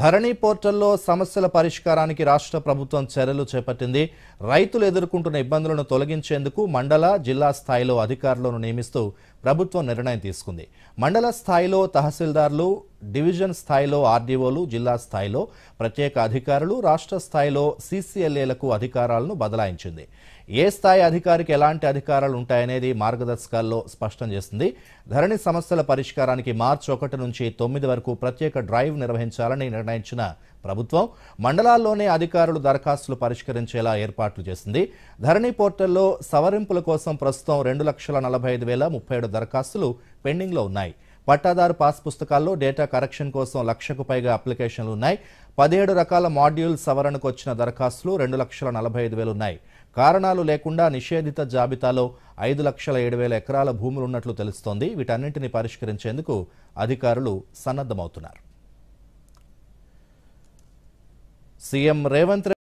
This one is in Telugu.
ధరణి పోర్టల్లో సమస్యల పరిష్కారానికి రాష్ట్ర ప్రభుత్వం చర్యలు చేపట్టింది రైతులు ఎదుర్కొంటున్న ఇబ్బందులను తొలగించేందుకు మండల జిల్లా స్థాయిలో అధికారులను నియమిస్తూ ప్రభుత్వం నిర్ణయం తీసుకుంది మండల స్థాయిలో తహసీల్దార్లు డివిజన్ స్థాయిలో ఆర్డీఓలు జిల్లా స్థాయిలో ప్రత్యేక అధికారులు రాష్ట్ర స్థాయిలో సీసీఎల్ఏలకు అధికారాలను బదలాయించింది ఏ స్థాయి అధికారికి ఎలాంటి అధికారాలు ఉంటాయనేది మార్గదర్శకాల్లో స్పష్టం చేసింది ధరణి సమస్యల పరిష్కారానికి మార్చి ఒకటి నుంచి తొమ్మిది వరకు ప్రత్యేక డ్రైవ్ నిర్వహించాలని నిర్ణయించిన ప్రభుత్వం మండలాల్లోనే అధికారులు దరఖాస్తులు పరిష్కరించేలా ఏర్పాట్లు చేసింది ధరణి పోర్టల్లో సవరింపుల కోసం ప్రస్తుతం రెండు లక్షల నలభై ఐదు వేల ముప్పై ఏడు దరఖాస్తులు పెండింగ్లో ఉన్నాయి పట్టాదారు పాస్ పుస్తకాల్లో డేటా కరెక్షన్ కోసం లక్షకు పైగా అప్లికేషన్లు ఉన్నాయి పదిహేడు రకాల మాడ్యూల్ సవరణకు వచ్చిన దరఖాస్తులు రెండు లక్షల నలభై ఐదు వేలు ఉన్నాయి కారణాలు లేకుండా నిషేధిత జాబితాలో ఐదు లక్షల ఏడు వేల ఎకరాల భూములు ఉన్నట్లు తెలుస్తోంది వీటన్నింటినీ పరిష్కరించేందుకు అధికారులు సన్నద్ధమవుతున్నారు సీఎం రేవంత్